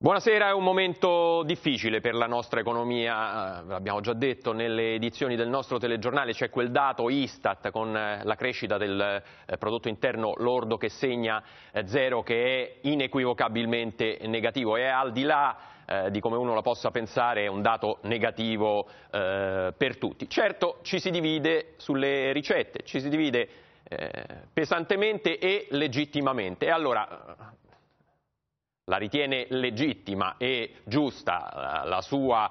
Buonasera, è un momento difficile per la nostra economia, eh, l'abbiamo già detto, nelle edizioni del nostro telegiornale c'è quel dato Istat con eh, la crescita del eh, prodotto interno lordo che segna zero che è inequivocabilmente negativo e al di là di come uno la possa pensare è un dato negativo per tutti. Certo ci si divide sulle ricette, ci si divide pesantemente e legittimamente. allora, la ritiene legittima e giusta eh, la sua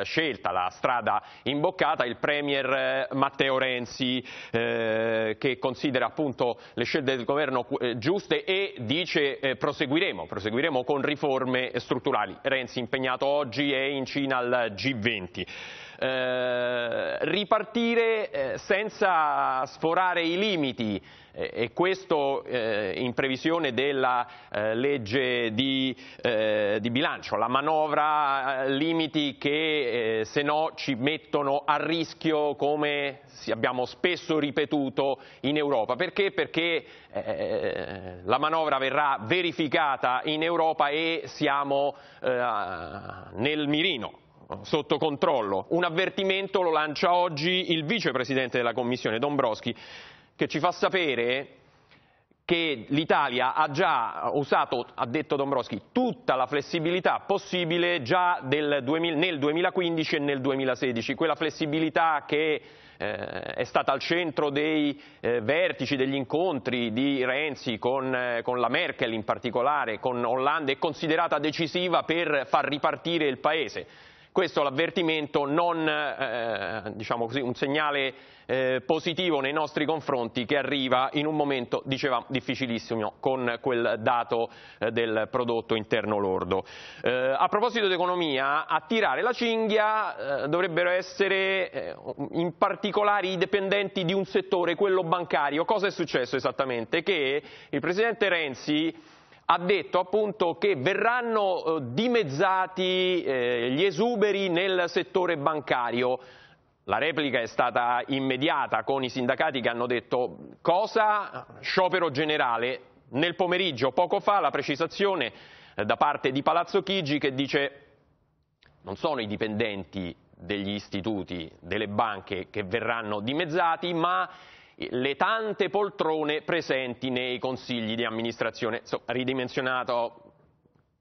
eh, scelta, la strada imboccata, il Premier eh, Matteo Renzi eh, che considera appunto le scelte del governo eh, giuste e dice eh, proseguiremo, proseguiremo con riforme strutturali. Renzi impegnato oggi è in Cina al G20 eh, ripartire eh, senza sforare i limiti e questo eh, in previsione della eh, legge di, di, bilancio, la manovra limiti che se no ci mettono a rischio come abbiamo spesso ripetuto in Europa. Perché? Perché la manovra verrà verificata in Europa e siamo nel mirino sotto controllo. Un avvertimento lo lancia oggi il vicepresidente della Commissione, Dombrovski, che ci fa sapere che l'Italia ha già usato, ha detto Dombrovski, tutta la flessibilità possibile già 2000, nel 2015 e nel 2016, quella flessibilità che eh, è stata al centro dei eh, vertici, degli incontri di Renzi con, eh, con, la Merkel in particolare, con Hollande, è considerata decisiva per far ripartire il Paese. Questo l'avvertimento non, eh, diciamo così, un segnale eh, positivo nei nostri confronti che arriva in un momento, dicevamo, difficilissimo con quel dato eh, del prodotto interno lordo. Eh, a proposito di economia, a tirare la cinghia eh, dovrebbero essere eh, in particolare i dipendenti di un settore, quello bancario. Cosa è successo esattamente? Che il Presidente Renzi ha detto appunto che verranno eh, dimezzati eh, gli esuberi nel settore bancario. La replica è stata immediata con i sindacati che hanno detto cosa? Sciopero generale. Nel pomeriggio, poco fa, la precisazione eh, da parte di Palazzo Chigi che dice non sono i dipendenti degli istituti, delle banche che verranno dimezzati, ma le tante poltrone presenti nei consigli di amministrazione. So, ridimensionato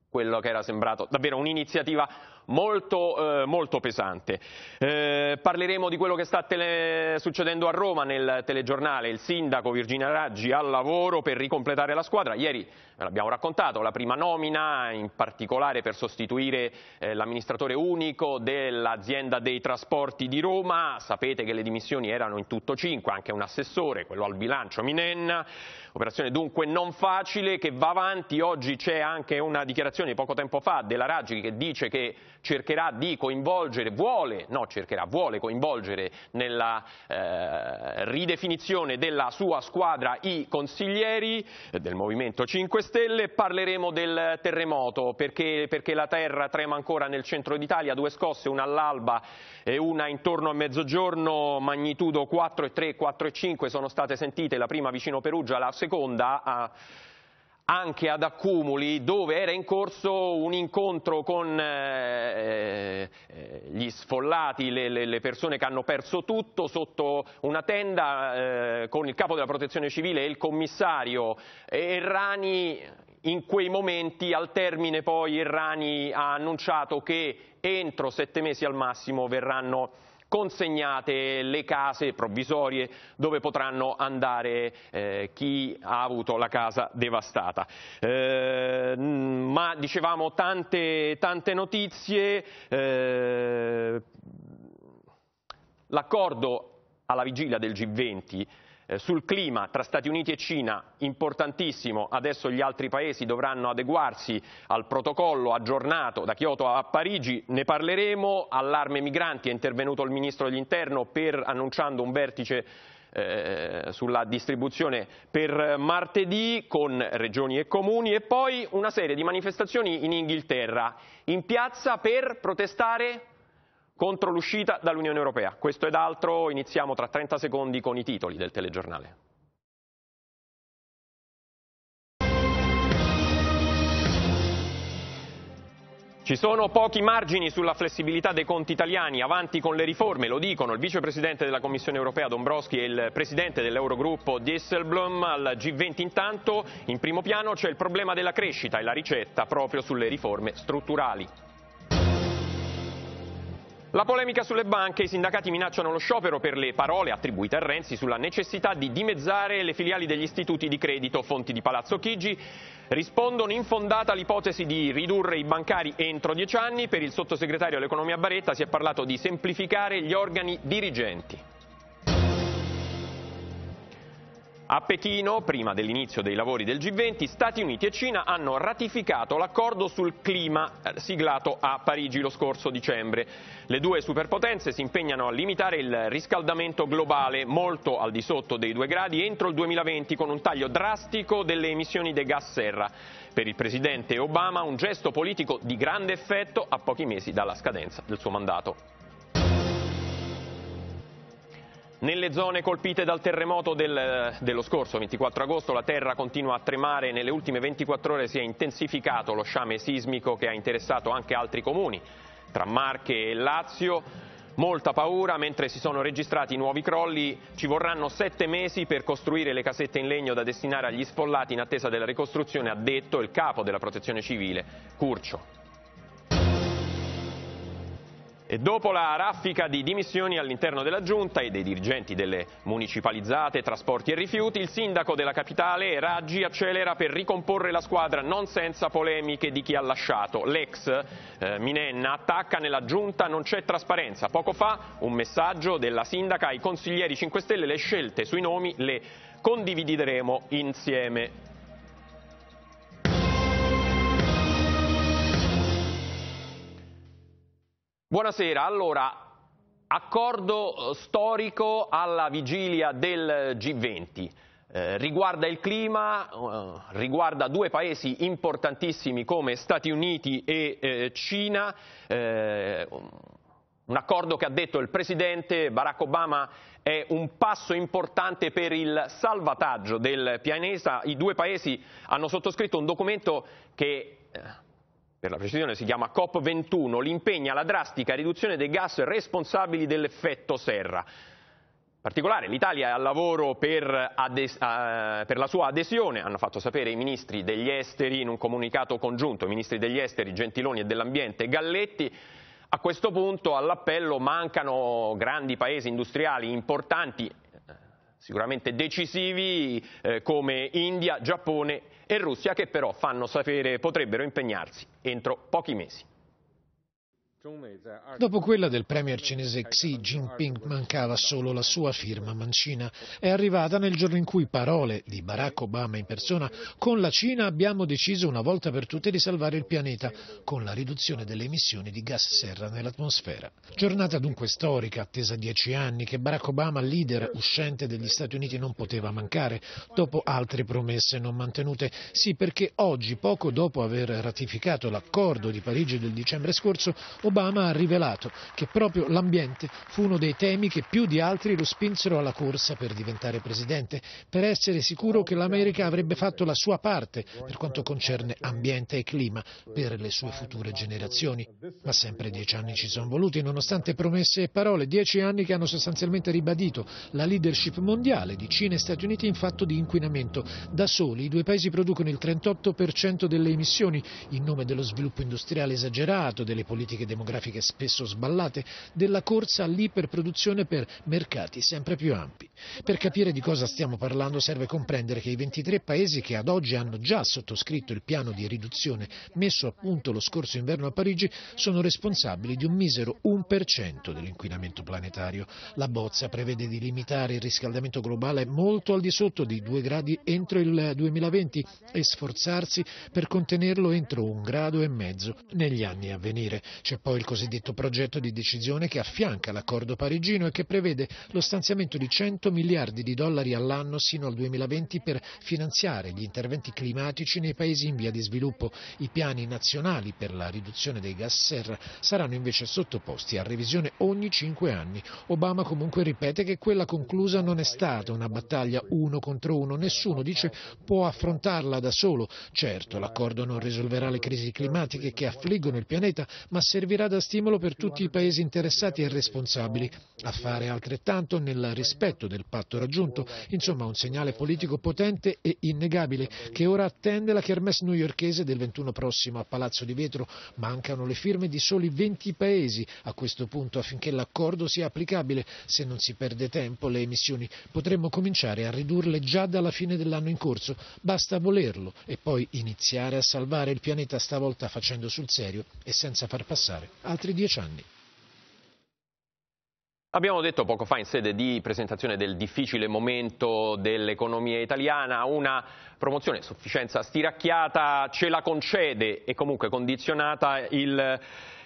quello che era sembrato davvero un'iniziativa molto, eh, molto pesante. Eh, parleremo di quello che sta tele... succedendo a Roma nel telegiornale, il sindaco Virginia Raggi al lavoro per ricompletare la squadra. Ieri l'abbiamo raccontato, la prima nomina in particolare per sostituire eh, l'amministratore unico dell'azienda dei trasporti di Roma, sapete che le dimissioni erano in tutto 5, anche un assessore, quello al bilancio Minenna, operazione dunque non facile che va avanti, oggi c'è anche una dichiarazione poco tempo fa della Raggi che dice che cercherà di coinvolgere, vuole, no, cercherà, vuole coinvolgere nella eh, ridefinizione della sua squadra i consiglieri eh, del Movimento 5 Stelle, parleremo del terremoto perché, perché la terra trema ancora nel centro d'Italia, due scosse, una all'alba e una intorno a mezzogiorno, magnitudo 4,3, 4,5 sono state sentite, la prima vicino Perugia, la seconda a anche ad Accumuli dove era in corso un incontro con eh, eh gli sfollati, le, le, persone che hanno perso tutto sotto una tenda eh, con il capo della protezione civile e il commissario Errani. In quei momenti, al termine poi, Errani ha annunciato che entro sette mesi al massimo verranno consegnate le case provvisorie dove potranno andare eh, chi ha avuto la casa devastata. Eh, ma dicevamo tante, tante notizie, eh, l'accordo alla vigilia del G20 eh, sul clima tra Stati Uniti e Cina importantissimo, adesso gli altri paesi dovranno adeguarsi al protocollo aggiornato da Kyoto a Parigi, ne parleremo, allarme migranti è intervenuto il Ministro dell'Interno per, annunciando un vertice eh, sulla distribuzione per martedì con regioni e comuni e poi una serie di manifestazioni in Inghilterra in piazza per protestare contro l'uscita dall'Unione Europea. Questo ed altro iniziamo tra 30 secondi con i titoli del telegiornale. Ci sono pochi margini sulla flessibilità dei conti italiani, avanti con le riforme, lo dicono il vicepresidente della Commissione europea Dombrovski e il presidente dell'Eurogruppo Diesselblom al G20 intanto. In primo piano c'è il problema della crescita e la ricetta proprio sulle riforme strutturali. La polemica sulle banche, i sindacati minacciano lo sciopero per le parole attribuite a Renzi sulla necessità di dimezzare le filiali degli istituti di credito fonti di Palazzo Chigi, rispondono infondata l'ipotesi di ridurre i bancari entro dieci anni, per il sottosegretario all'economia Baretta si è parlato di semplificare gli organi dirigenti. A Pechino, prima dell'inizio dei lavori del G20, Stati Uniti e Cina hanno ratificato l'accordo sul clima eh, siglato a Parigi lo scorso dicembre. Le due superpotenze si impegnano a limitare il riscaldamento globale molto al di sotto dei due gradi entro il 2020 con un taglio drastico delle emissioni dei gas serra. Per il presidente Obama un gesto politico di grande effetto a pochi mesi dalla scadenza del suo mandato. Nelle zone colpite dal terremoto del, eh, dello scorso 24 agosto la terra continua a tremare e nelle ultime 24 ore si è intensificato lo sciame sismico che ha interessato anche altri comuni, tra Marche e Lazio. Molta paura, mentre si sono registrati nuovi crolli, ci vorranno sette mesi per costruire le casette in legno da destinare agli sfollati in attesa della ricostruzione, ha detto il capo della protezione civile, Curcio. E dopo la raffica di dimissioni all'interno della Giunta e dei dirigenti delle municipalizzate, trasporti e rifiuti, il sindaco della capitale Raggi accelera per ricomporre la squadra non senza polemiche di chi ha lasciato. L'ex eh, Minenna attacca nella Giunta non c'è trasparenza. Poco fa un messaggio della sindaca ai consiglieri 5 Stelle, le scelte sui nomi le condivideremo insieme. Buonasera, allora accordo eh, storico alla vigilia del G20. Eh, riguarda il clima, eh, riguarda due paesi importantissimi come Stati Uniti e eh, Cina, eh, un accordo che ha detto il Presidente Barack Obama è un passo importante per il salvataggio del pianeta. I due paesi hanno sottoscritto un documento che eh, per la precisione si chiama COP21, l'impegna alla drastica riduzione dei gas responsabili dell'effetto serra. In particolare l'Italia è al lavoro per, ades- uh, per, la sua adesione, hanno fatto sapere i ministri degli esteri in un comunicato congiunto, i ministri degli esteri Gentiloni e dell'Ambiente Galletti. A questo punto all'appello mancano grandi paesi industriali importanti, eh, sicuramente decisivi, eh, come India, Giappone e e Russia che però fanno sapere potrebbero impegnarsi entro pochi mesi. Dopo quella del premier cinese Xi Jinping mancava solo la sua firma mancina. È arrivata nel giorno in cui parole di Barack Obama in persona con la Cina abbiamo deciso una volta per tutte di salvare il pianeta con la riduzione delle emissioni di gas serra nell'atmosfera. Giornata dunque storica, attesa dieci anni, che Barack Obama, leader uscente degli Stati Uniti, non poteva mancare, dopo altre promesse non mantenute. Sì, perché oggi, poco dopo aver ratificato l'accordo di Parigi del dicembre scorso, Obama ha rivelato che proprio l'ambiente fu uno dei temi che più di altri lo spinsero alla corsa per diventare presidente, per essere sicuro che l'America avrebbe fatto la sua parte per quanto concerne ambiente e clima per le sue future generazioni. Ma sempre dieci anni ci sono voluti, nonostante promesse e parole, dieci anni che hanno sostanzialmente ribadito la leadership mondiale di Cina e Stati Uniti in fatto di inquinamento. Da soli i due paesi producono il 38% delle emissioni in nome dello sviluppo industriale esagerato, delle politiche democratiche demografiche spesso sballate, della corsa all'iperproduzione per mercati sempre più ampi. Per capire di cosa stiamo parlando serve comprendere che i 23 paesi che ad oggi hanno già sottoscritto il piano di riduzione messo a punto lo scorso inverno a Parigi sono responsabili di un misero 1% dell'inquinamento planetario. La bozza prevede di limitare il riscaldamento globale molto al di sotto di 2 gradi entro il 2020 e sforzarsi per contenerlo entro un grado e mezzo negli anni a venire. C'è poi il cosiddetto progetto di decisione che affianca l'accordo parigino e che prevede lo stanziamento di 100 miliardi di dollari all'anno sino al 2020 per finanziare gli interventi climatici nei paesi in via di sviluppo. I piani nazionali per la riduzione dei gas serra saranno invece sottoposti a revisione ogni 5 anni. Obama comunque ripete che quella conclusa non è stata una battaglia uno contro uno, nessuno dice può affrontarla da solo. Certo, l'accordo non risolverà le crisi climatiche che affliggono il pianeta, ma servirà servirà da stimolo per tutti i paesi interessati e responsabili a fare altrettanto nel rispetto del patto raggiunto, insomma un segnale politico potente e innegabile che ora attende la kermesse newyorkese del 21 prossimo a Palazzo di Vetro. Mancano le firme di soli 20 paesi a questo punto affinché l'accordo sia applicabile. Se non si perde tempo le emissioni potremmo cominciare a ridurle già dalla fine dell'anno in corso, basta volerlo e poi iniziare a salvare il pianeta stavolta facendo sul serio e senza far passare altri dieci anni. Abbiamo detto poco fa in sede di presentazione del difficile momento dell'economia italiana, una promozione sufficienza stiracchiata ce la concede e comunque condizionata il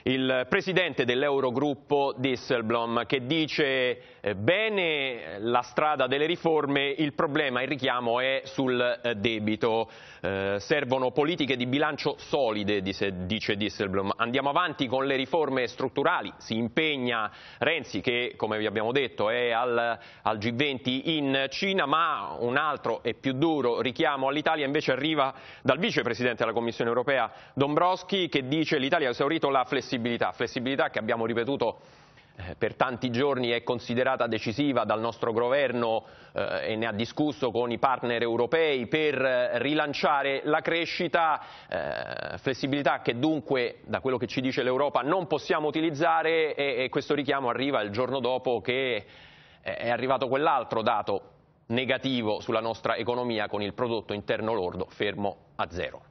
il presidente dell'Eurogruppo Disselblom che dice eh, bene la strada delle riforme, il problema, il richiamo è sul eh, debito, eh, servono politiche di bilancio solide, dice, dice, Disselblom, andiamo avanti con le riforme strutturali, si impegna Renzi che come vi abbiamo detto è al, al G20 in Cina, ma un altro e più duro richiamo all'Italia invece arriva dal vicepresidente della Commissione europea Dombrovski che dice l'Italia ha esaurito la flessibilità flessibilità, flessibilità che abbiamo ripetuto eh, per tanti giorni è considerata decisiva dal nostro governo eh, e ne ha discusso con i partner europei per eh, rilanciare la crescita, eh, flessibilità che dunque da quello che ci dice l'Europa non possiamo utilizzare e, e questo richiamo arriva il giorno dopo che eh, è arrivato quell'altro dato negativo sulla nostra economia con il prodotto interno lordo fermo a zero.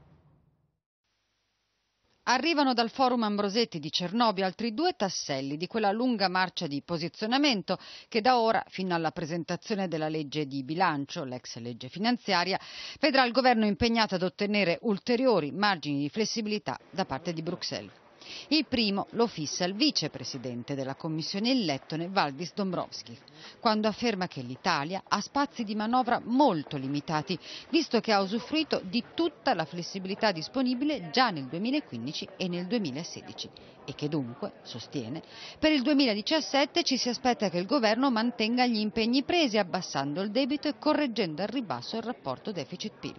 Arrivano dal forum Ambrosetti di Cernobbio altri due tasselli di quella lunga marcia di posizionamento che da ora fino alla presentazione della legge di bilancio, l'ex legge finanziaria, vedrà il governo impegnato ad ottenere ulteriori margini di flessibilità da parte di Bruxelles. Il primo lo fissa il vicepresidente della Commissione Lettone, Valdis Dombrovskis, quando afferma che l'Italia ha spazi di manovra molto limitati, visto che ha usufruito di tutta la flessibilità disponibile già nel 2015 e nel 2016 e che dunque, sostiene, per il 2017 ci si aspetta che il governo mantenga gli impegni presi abbassando il debito e correggendo al ribasso il rapporto deficit-PIL.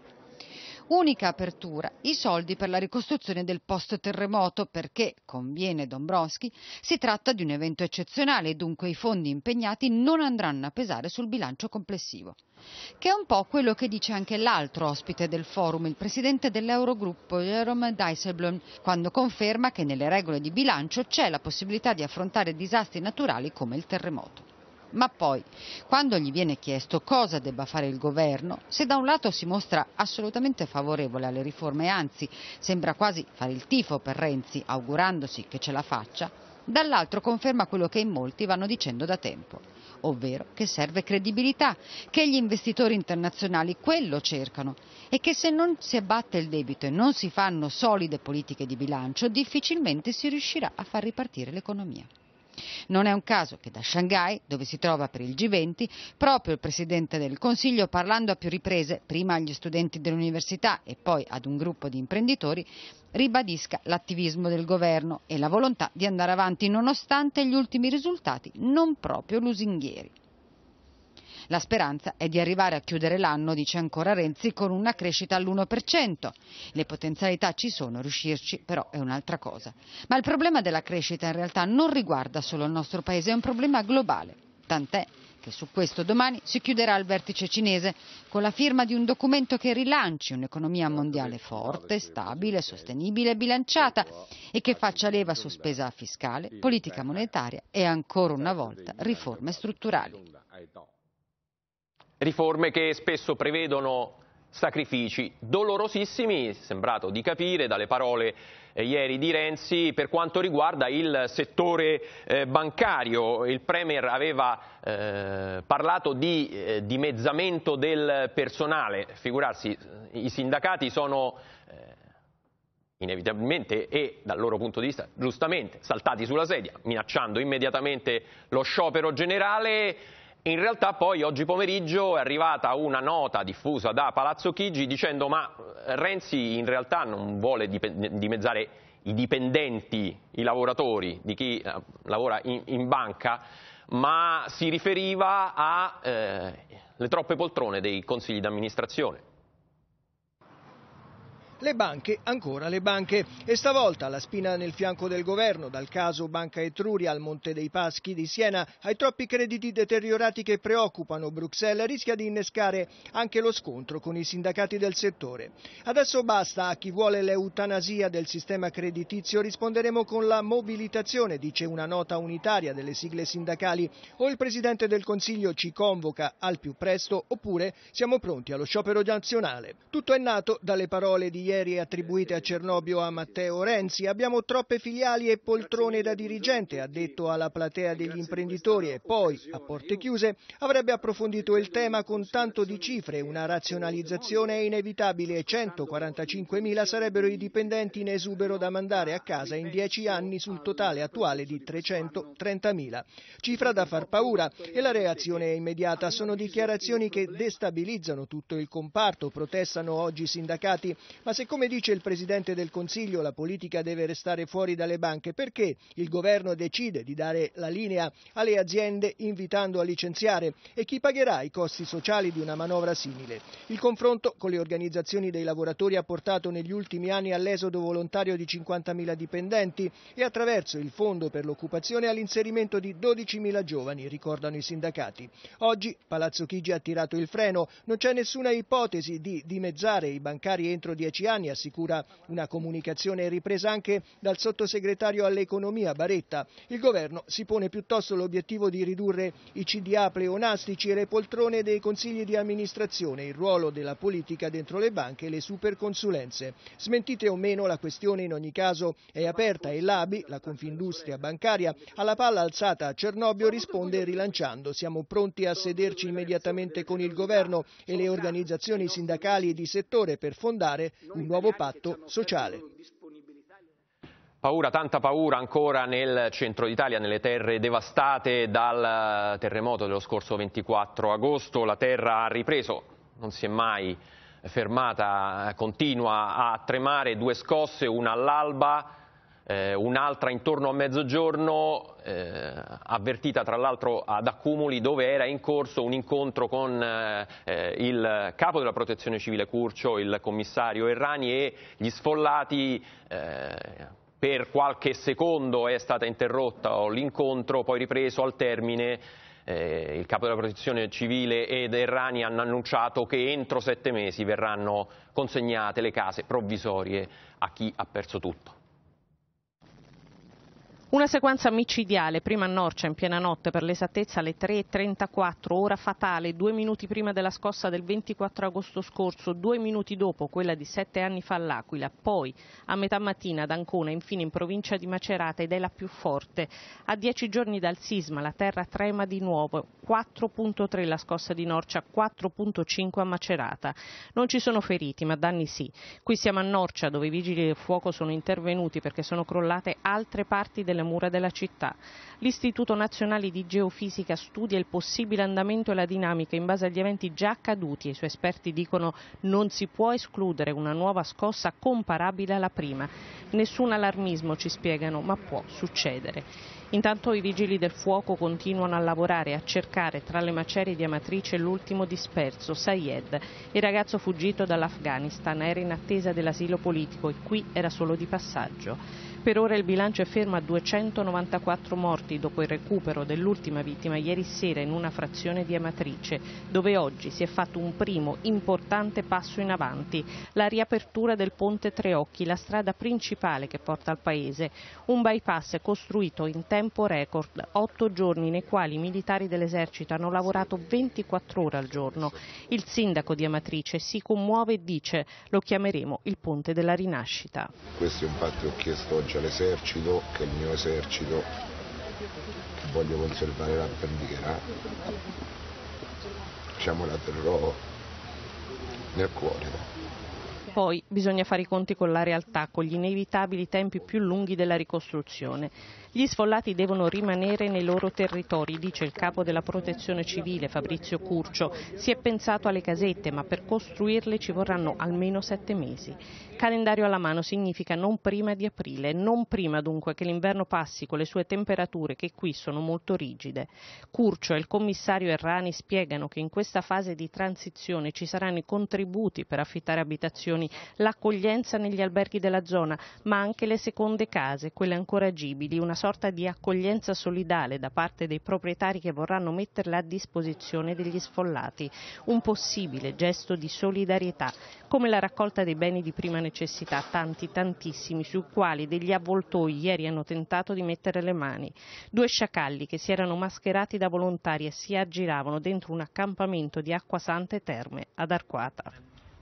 Unica apertura, i soldi per la ricostruzione del post terremoto perché, conviene Dombrowski, si tratta di un evento eccezionale e dunque i fondi impegnati non andranno a pesare sul bilancio complessivo. Che è un po' quello che dice anche l'altro ospite del forum, il presidente dell'Eurogruppo Jerome Dijsselbloem, quando conferma che nelle regole di bilancio c'è la possibilità di affrontare disastri naturali come il terremoto. Ma poi, quando gli viene chiesto cosa debba fare il governo, se da un lato si mostra assolutamente favorevole alle riforme, anzi sembra quasi fare il tifo per Renzi, augurandosi che ce la faccia, dall'altro conferma quello che in molti vanno dicendo da tempo, ovvero che serve credibilità, che gli investitori internazionali quello cercano e che se non si abbatte il debito e non si fanno solide politiche di bilancio, difficilmente si riuscirà a far ripartire l'economia. Non è un caso che da Shanghai, dove si trova per il G20, proprio il Presidente del Consiglio, parlando a più riprese, prima agli studenti dell'università e poi ad un gruppo di imprenditori, ribadisca l'attivismo del governo e la volontà di andare avanti nonostante gli ultimi risultati non proprio lusinghieri. La speranza è di arrivare a chiudere l'anno, dice ancora Renzi, con una crescita all'1%. Le potenzialità ci sono, riuscirci però è un'altra cosa. Ma il problema della crescita in realtà non riguarda solo il nostro paese, è un problema globale. Tant'è che su questo domani si chiuderà il vertice cinese con la firma di un documento che rilanci un'economia mondiale forte, stabile, sostenibile e bilanciata e che faccia leva su spesa fiscale, politica monetaria e ancora una volta riforme strutturali riforme che spesso prevedono sacrifici dolorosissimi, sembrato di capire dalle parole eh, ieri di Renzi, per quanto riguarda il settore eh, bancario. Il Premier aveva eh, parlato di eh, dimezzamento del personale, figurarsi, i sindacati sono eh, inevitabilmente e dal loro punto di vista giustamente saltati sulla sedia, minacciando immediatamente lo sciopero generale in realtà poi oggi pomeriggio è arrivata una nota diffusa da Palazzo Chigi dicendo ma eh, Renzi in realtà non vuole dimezzare i dipendenti, i lavoratori di chi eh, lavora in, in banca, ma si riferiva alle eh, troppe poltrone dei consigli d'amministrazione. Le banche, ancora le banche. E stavolta la spina nel fianco del governo, dal caso Banca Etruria al Monte dei Paschi di Siena, ai troppi crediti deteriorati che preoccupano Bruxelles, rischia di innescare anche lo scontro con i sindacati del settore. Adesso basta a chi vuole l'eutanasia del sistema creditizio, risponderemo con la mobilitazione, dice una nota unitaria delle sigle sindacali. O il Presidente del Consiglio ci convoca al più presto, oppure siamo pronti allo sciopero nazionale. Tutto è nato dalle parole di ieri ieri attribuite a Cernobio a Matteo Renzi. Abbiamo troppe filiali e poltrone da dirigente, ha detto alla platea degli imprenditori e poi, a porte chiuse, avrebbe approfondito il tema con tanto di cifre. Una razionalizzazione è inevitabile. 145.000 sarebbero i dipendenti in esubero da mandare a casa in 10 anni sul totale attuale di 330.000. Cifra da far paura e la reazione è immediata. Sono dichiarazioni che destabilizzano tutto il comparto, protestano oggi i sindacati, ma ma se come dice il Presidente del Consiglio la politica deve restare fuori dalle banche, perché il governo decide di dare la linea alle aziende invitando a licenziare e chi pagherà i costi sociali di una manovra simile? Il confronto con le organizzazioni dei lavoratori ha portato negli ultimi anni all'esodo volontario di 50.000 dipendenti e attraverso il Fondo per l'occupazione all'inserimento di 12.000 giovani, ricordano i sindacati. Oggi Palazzo Chigi ha tirato il freno, non c'è nessuna ipotesi di dimezzare i bancari entro 10 15 anni, assicura una comunicazione ripresa anche dal sottosegretario all'economia Baretta. Il governo si pone piuttosto l'obiettivo di ridurre i CDA pleonastici e le poltrone dei consigli di amministrazione, il ruolo della politica dentro le banche e le superconsulenze. Smentite o meno la questione in ogni caso è aperta e l'ABI, la Confindustria bancaria, alla palla alzata a Cernobio risponde rilanciando siamo pronti a sederci immediatamente con il governo e le organizzazioni sindacali di settore per fondare un nuovo patto sociale. Paura, tanta paura ancora nel centro d'Italia, nelle terre devastate dal eh, terremoto dello scorso 24 agosto. La terra ha ripreso, non si è mai fermata, continua a tremare due scosse, una all'alba eh, un'altra intorno a mezzogiorno, eh, avvertita tra l'altro ad accumuli dove era in corso un incontro con eh, il capo della protezione civile Curcio, il commissario Errani e gli sfollati. Eh, per qualche secondo è stata interrotta l'incontro, poi ripreso al termine eh, il capo della protezione civile ed Errani hanno annunciato che entro sette mesi verranno consegnate le case provvisorie a chi ha perso tutto. Una sequenza micidiale, prima a Norcia in piena notte, per l'esattezza alle 3.34, ora fatale, due minuti prima della scossa del 24 agosto scorso, due minuti dopo quella di sette anni fa all'Aquila, poi a metà mattina ad Ancona, infine in provincia di Macerata ed è la più forte. A dieci giorni dal sisma la terra trema di nuovo, 4.3 la scossa di Norcia, 4.5 a Macerata. Non ci sono feriti, ma danni sì. Qui siamo a Norcia dove i vigili del fuoco sono intervenuti perché sono crollate altre parti della sulle mura della città. L'Istituto Nazionale di Geofisica studia il possibile andamento e la dinamica in base agli eventi già accaduti e i suoi esperti dicono non si può escludere una nuova scossa comparabile alla prima. Nessun allarmismo ci spiegano, ma può succedere. Intanto i vigili del fuoco continuano a lavorare e a cercare tra le macerie di Amatrice l'ultimo disperso, Sayed, il ragazzo fuggito dall'Afghanistan, era in attesa dell'asilo politico e qui era solo di passaggio. Per ora il bilancio è fermo a 294 morti dopo il recupero dell'ultima vittima ieri sera in una frazione di Amatrice, dove oggi si è fatto un primo importante passo in avanti, la riapertura del ponte Treocchi, la strada principale che porta al paese, un bypass costruito in tempo record, otto giorni nei quali i militari dell'esercito hanno lavorato 24 ore al giorno. Il sindaco di Amatrice si commuove e dice lo chiameremo il ponte della rinascita. Questo è un fatto che ho chiesto oggi c'è l'esercito, che è il mio esercito, che voglio conservare la bandiera, diciamo la terrò nel cuore. Poi bisogna fare i conti con la realtà, con gli inevitabili tempi più lunghi della ricostruzione. Gli sfollati devono rimanere nei loro territori, dice il capo della protezione civile Fabrizio Curcio. Si è pensato alle casette, ma per costruirle ci vorranno almeno sette mesi. Calendario alla mano significa non prima di aprile, non prima dunque che l'inverno passi con le sue temperature che qui sono molto rigide. Curcio e il commissario Errani spiegano che in questa fase di transizione ci saranno i contributi per affittare abitazioni abitazioni, l'accoglienza negli alberghi della zona, ma anche le seconde case, quelle ancora agibili, una sorta di accoglienza solidale da parte dei proprietari che vorranno metterla a disposizione degli sfollati, un possibile gesto di solidarietà, come la raccolta dei beni di prima necessità, tanti tantissimi, sui quali degli avvoltoi ieri hanno tentato di mettere le mani. Due sciacalli che si erano mascherati da volontari e si aggiravano dentro un accampamento di Acquasante Terme ad Arquata.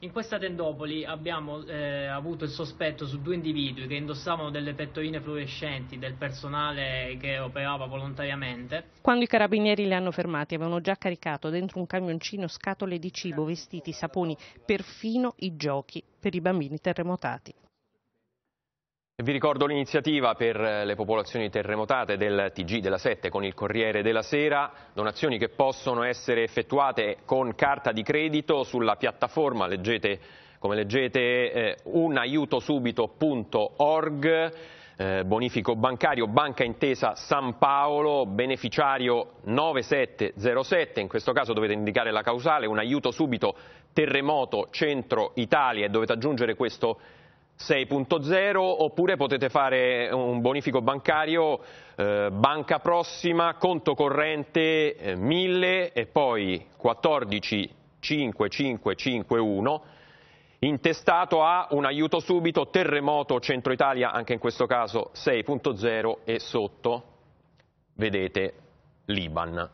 In questa tendopoli abbiamo eh, avuto il sospetto su due individui che indossavano delle pettoline fluorescenti del personale che operava volontariamente. Quando i carabinieri li hanno fermati avevano già caricato dentro un camioncino scatole di cibo, vestiti, saponi, perfino i giochi per i bambini terremotati. Vi ricordo l'iniziativa per eh, le popolazioni terremotate del TG della 7 con il Corriere della Sera, donazioni che possono essere effettuate con carta di credito sulla piattaforma, leggete, come leggete, eh, unaiutosubito.org, eh, bonifico bancario Banca Intesa San Paolo, beneficiario 9707, in questo caso dovete indicare la causale, un aiuto subito terremoto centro Italia e dovete aggiungere questo 6.0 oppure potete fare un bonifico bancario eh, banca prossima, conto corrente eh, 1000 e poi 145551 intestato a un aiuto subito terremoto centro Italia anche in questo caso 6.0 e sotto vedete Liban.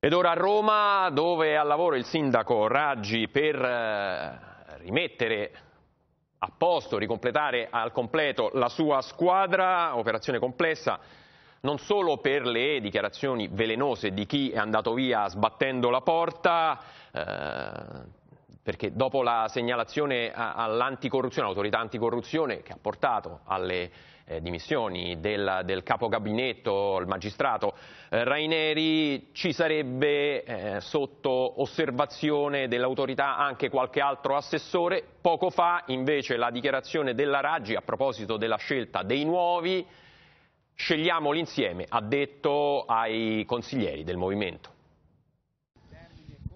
Ed ora a Roma dove è al lavoro il sindaco Raggi per eh, rimettere a posto, ricompletare al completo la sua squadra, operazione complessa, non solo per le dichiarazioni velenose di chi è andato via sbattendo la porta, eh, perché dopo la segnalazione all'autorità anticorruzione, anticorruzione che ha portato alle eh, dimissioni del, del gabinetto, il magistrato eh, Raineri, ci sarebbe eh, sotto osservazione dell'autorità anche qualche altro assessore. Poco fa invece la dichiarazione della Raggi a proposito della scelta dei nuovi, scegliamoli insieme, ha detto ai consiglieri del Movimento.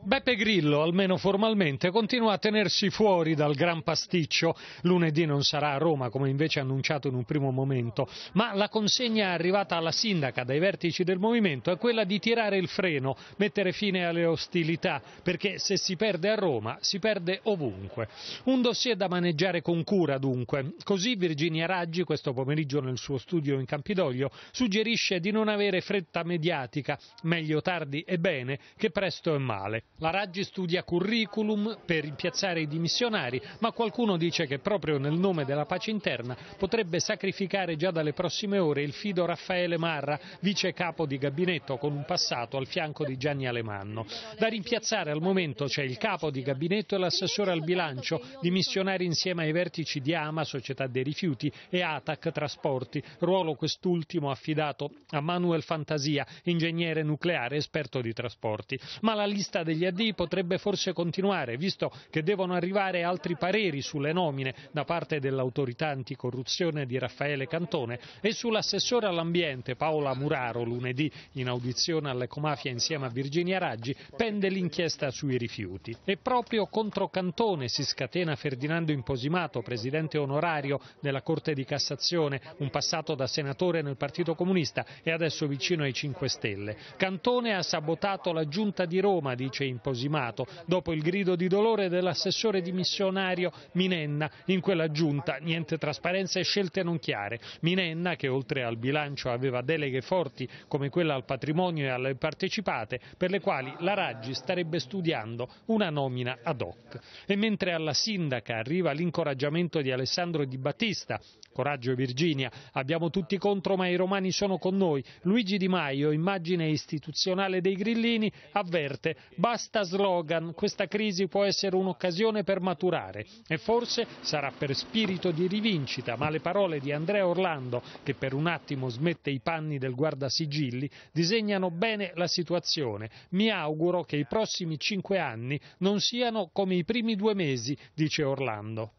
Beppe Grillo, almeno formalmente, continua a tenersi fuori dal gran pasticcio. Lunedì non sarà a Roma, come invece annunciato in un primo momento, ma la consegna arrivata alla sindaca dai vertici del movimento è quella di tirare il freno, mettere fine alle ostilità, perché se si perde a Roma si perde ovunque. Un dossier da maneggiare con cura dunque. Così Virginia Raggi, questo pomeriggio nel suo studio in Campidoglio, suggerisce di non avere fretta mediatica, meglio tardi e bene che presto e male. La Raggi studia curriculum per impiazzare i dimissionari, ma qualcuno dice che proprio nel nome della pace interna potrebbe sacrificare già dalle prossime ore il fido Raffaele Marra, vice capo di gabinetto con un passato al fianco di Gianni Alemanno. Da rimpiazzare al momento c'è il capo di gabinetto e l'assessore al bilancio, dimissionari insieme ai vertici di AMA, Società dei Rifiuti, e ATAC Trasporti, ruolo quest'ultimo affidato a Manuel Fantasia, ingegnere nucleare esperto di trasporti. Ma la lista degli AD potrebbe forse continuare, visto che devono arrivare altri pareri sulle nomine da parte dell'autorità anticorruzione di Raffaele Cantone e sull'assessore all'ambiente Paola Muraro lunedì in audizione all'Ecomafia insieme a Virginia Raggi pende l'inchiesta sui rifiuti. E proprio contro Cantone si scatena Ferdinando Imposimato, presidente onorario della Corte di Cassazione, un passato da senatore nel Partito Comunista e adesso vicino ai 5 Stelle. Cantone ha sabotato la giunta di Roma, dice in imposimato dopo il grido di dolore dell'assessore dimissionario Minenna. In quella giunta niente trasparenza e scelte non chiare. Minenna, che oltre al bilancio aveva deleghe forti come quella al patrimonio e alle partecipate, per le quali la Raggi starebbe studiando una nomina ad hoc. E mentre alla sindaca arriva l'incoraggiamento di Alessandro Di Battista, coraggio Virginia, abbiamo tutti contro ma i romani sono con noi, Luigi Di Maio, immagine istituzionale dei grillini, avverte basta questa slogan, questa crisi può essere un'occasione per maturare e forse sarà per spirito di rivincita, ma le parole di Andrea Orlando, che per un attimo smette i panni del guardasigilli, disegnano bene la situazione. Mi auguro che i prossimi cinque anni non siano come i primi due mesi, dice Orlando.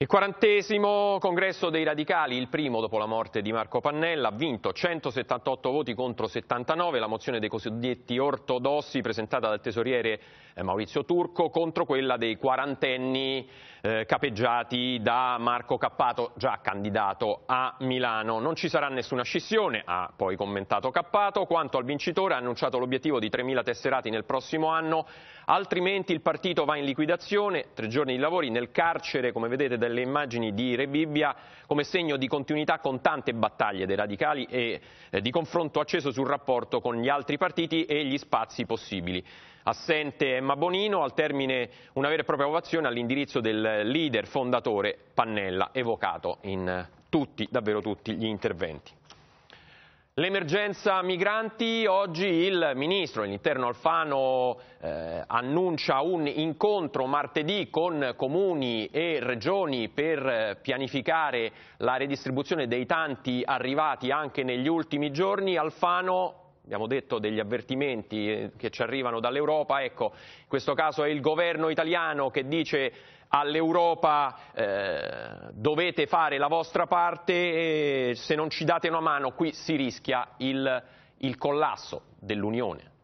Il quarantesimo congresso dei radicali, il primo dopo la morte di Marco Pannella, ha vinto 178 voti contro 79 la mozione dei cosiddetti ortodossi presentata dal tesoriere Maurizio Turco contro quella dei quarantenni eh, capeggiati da Marco Cappato, già candidato a Milano. Non ci sarà nessuna scissione, ha poi commentato Cappato, quanto al vincitore ha annunciato l'obiettivo di 3.000 tesserati nel prossimo anno, altrimenti il partito va in liquidazione, tre giorni di lavori nel carcere, come vedete dalle immagini di Re Bibbia, come segno di continuità con tante battaglie dei radicali e eh, di confronto acceso sul rapporto con gli altri partiti e gli spazi possibili assente Emma Bonino, al termine una vera e propria ovazione all'indirizzo del leader fondatore Pannella, evocato in tutti, davvero tutti gli interventi. L'emergenza migranti, oggi il ministro dell'interno Alfano eh, annuncia un incontro martedì con comuni e regioni per eh, pianificare la redistribuzione dei tanti arrivati anche negli ultimi giorni. Alfano abbiamo detto degli avvertimenti eh, che ci arrivano dall'Europa, ecco, in questo caso è il governo italiano che dice all'Europa eh, dovete fare la vostra parte e se non ci date una mano qui si rischia il, il collasso dell'Unione.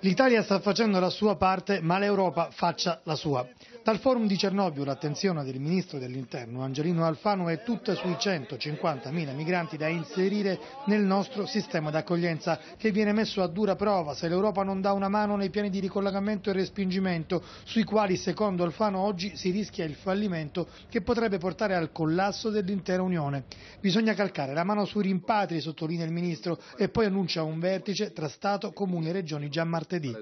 L'Italia sta facendo la sua parte, ma l'Europa faccia la sua. Dal forum di Cernobbio l'attenzione del ministro dell'interno Angelino Alfano è tutta sui 150.000 migranti da inserire nel nostro sistema d'accoglienza che viene messo a dura prova se l'Europa non dà una mano nei piani di ricollocamento e respingimento sui quali secondo Alfano oggi si rischia il fallimento che potrebbe portare al collasso dell'intera Unione. Bisogna calcare la mano sui rimpatri, sottolinea il ministro, e poi annuncia un vertice tra Stato, Comuni e Regioni già martedì.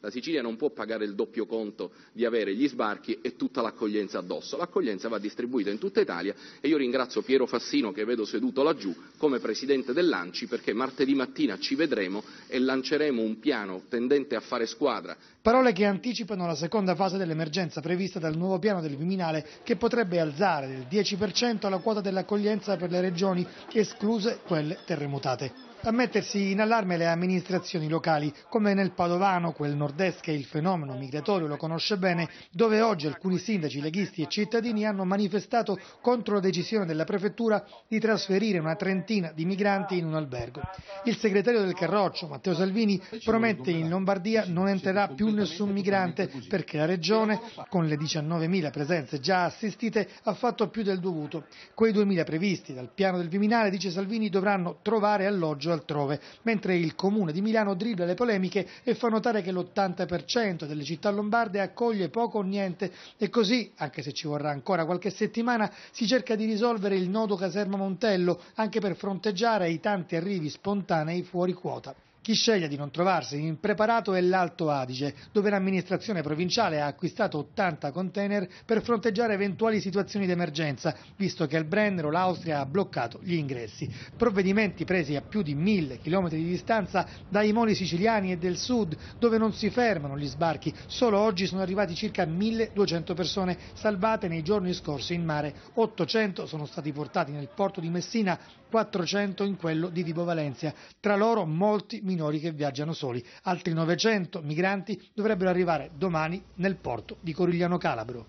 La Sicilia non può pagare il doppio conto di avere gli sbarchi attacchi e tutta l'accoglienza addosso. L'accoglienza va distribuita in tutta Italia e io ringrazio Piero Fassino che vedo seduto laggiù come presidente dell'Anci perché martedì mattina ci vedremo e lanceremo un piano tendente a fare squadra. Parole che anticipano la seconda fase dell'emergenza prevista dal nuovo piano del Viminale che potrebbe alzare del 10% la quota dell'accoglienza per le regioni escluse quelle terremotate. A mettersi in allarme le amministrazioni locali, come nel Padovano, quel nord-est che il fenomeno migratorio lo conosce bene, dove oggi alcuni sindaci, leghisti e cittadini hanno manifestato contro la decisione della prefettura di trasferire una trentina di migranti in un albergo. Il segretario del Carroccio, Matteo Salvini, promette che in Lombardia non entrerà più nessun migrante perché la regione, con le 19.000 presenze già assistite, ha fatto più del dovuto. Quei 2.000 previsti dal piano del Viminale, dice Salvini, dovranno trovare alloggio pedaggio altrove, mentre il Comune di Milano dribbla le polemiche e fa notare che l'80% delle città lombarde accoglie poco o niente e così, anche se ci vorrà ancora qualche settimana, si cerca di risolvere il nodo Caserma Montello anche per fronteggiare i tanti arrivi spontanei fuori quota. Chi sceglie di non trovarsi impreparato è l'Alto Adige, dove l'amministrazione provinciale ha acquistato 80 container per fronteggiare eventuali situazioni d'emergenza, visto che il Brennero, l'Austria, ha bloccato gli ingressi. Provvedimenti presi a più di mille chilometri di distanza dai moli siciliani e del sud, dove non si fermano gli sbarchi. Solo oggi sono arrivati circa 1200 persone salvate nei giorni scorsi in mare. 800 sono stati portati nel porto di Messina, 400 in quello di Vibo Valencia. Tra loro molti minori minori che viaggiano soli. Altri 900 migranti dovrebbero arrivare domani nel porto di Corigliano Calabro.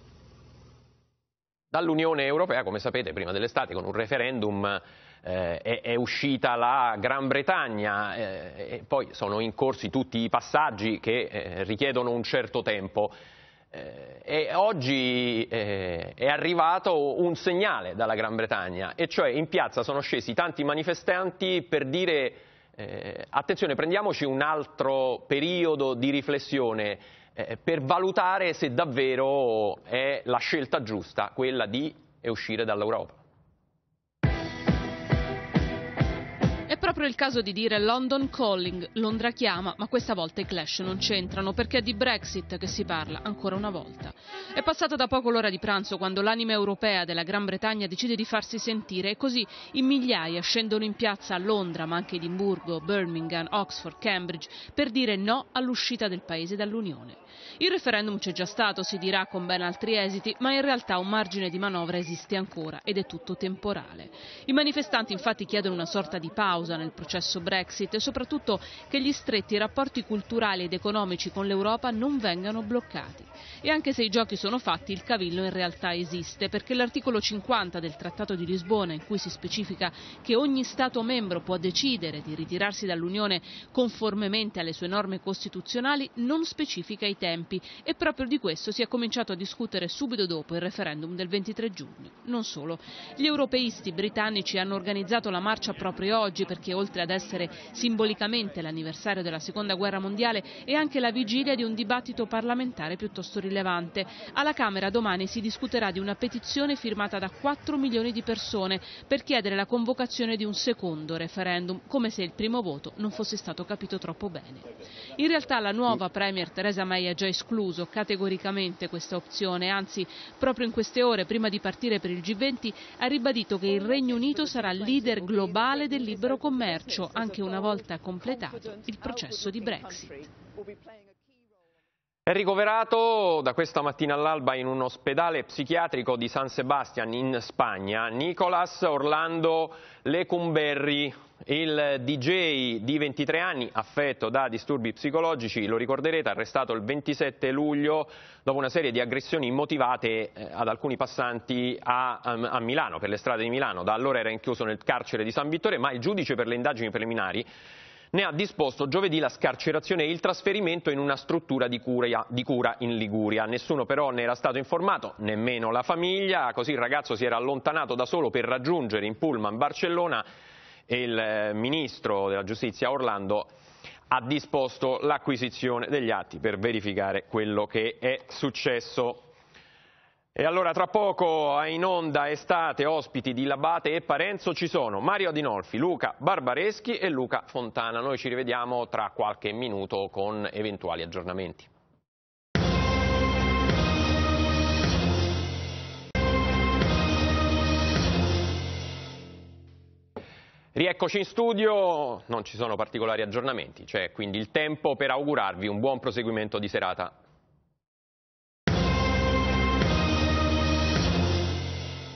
Dall'Unione Europea, come sapete, prima dell'estate con un referendum eh, è, è, uscita la Gran Bretagna eh, e poi sono in corso tutti i passaggi che eh, richiedono un certo tempo. Eh, e oggi eh, è arrivato un segnale dalla Gran Bretagna e cioè in piazza sono scesi tanti manifestanti per dire eh, attenzione, prendiamoci un altro periodo di riflessione eh, per valutare se davvero è la scelta giusta quella di uscire dall'Europa. proprio il caso di dire London Calling, Londra chiama, ma questa volta i clash non c'entrano perché è di Brexit che si parla ancora una volta. È passata da poco l'ora di pranzo quando l'anima europea della Gran Bretagna decide di farsi sentire e così in migliaia scendono in piazza a Londra, ma anche Edimburgo, Birmingham, Oxford, Cambridge per dire no all'uscita del paese dall'Unione. Il referendum c'è già stato, si dirà con ben altri esiti, ma in realtà un margine di manovra esiste ancora ed è tutto temporale. I manifestanti infatti chiedono una sorta di pausa nel processo Brexit e soprattutto che gli stretti rapporti culturali ed economici con l'Europa non vengano bloccati. E anche se i giochi sono fatti, il cavillo in realtà esiste, perché l'articolo 50 del Trattato di Lisbona, in cui si specifica che ogni Stato membro può decidere di ritirarsi dall'Unione conformemente alle sue norme costituzionali, non specifica i tempi e proprio di questo si è cominciato a discutere subito dopo il referendum del 23 giugno. Non solo. Gli europeisti britannici hanno organizzato la marcia proprio oggi perché che oltre ad essere simbolicamente l'anniversario della Seconda Guerra Mondiale è anche la vigilia di un dibattito parlamentare piuttosto rilevante. Alla Camera domani si discuterà di una petizione firmata da 4 milioni di persone per chiedere la convocazione di un secondo referendum, come se il primo voto non fosse stato capito troppo bene. In realtà la nuova Premier Theresa May ha già escluso categoricamente questa opzione, anzi proprio in queste ore prima di partire per il G20 ha ribadito che il Regno Unito sarà leader globale del libero commercio commercio anche una volta completato il processo di Brexit. È ricoverato da questa mattina all'alba in un ospedale psichiatrico di San Sebastian in Spagna Nicolas Orlando Lecumberri, il DJ di 23 anni, affetto da disturbi psicologici, lo ricorderete, arrestato il 27 luglio dopo una serie di aggressioni immotivate eh, ad alcuni passanti a, ehm, a Milano, per le strade di Milano. Da allora era inchiuso nel carcere di San Vittore, ma il giudice per le indagini preliminari ne ha disposto giovedì la scarcerazione e il trasferimento in una struttura di cura, di cura, in Liguria. Nessuno però ne era stato informato, nemmeno la famiglia, così il ragazzo si era allontanato da solo per raggiungere in Pullman Barcellona e il eh, ministro della giustizia Orlando ha disposto l'acquisizione degli atti per verificare quello che è successo. E allora tra poco a in onda estate ospiti di Labate e Parenzo ci sono Mario Adinolfi, Luca Barbareschi e Luca Fontana. Noi ci rivediamo tra qualche minuto con eventuali aggiornamenti. Rieccoci in studio, non ci sono particolari aggiornamenti, c'è quindi il tempo per augurarvi un buon proseguimento di serata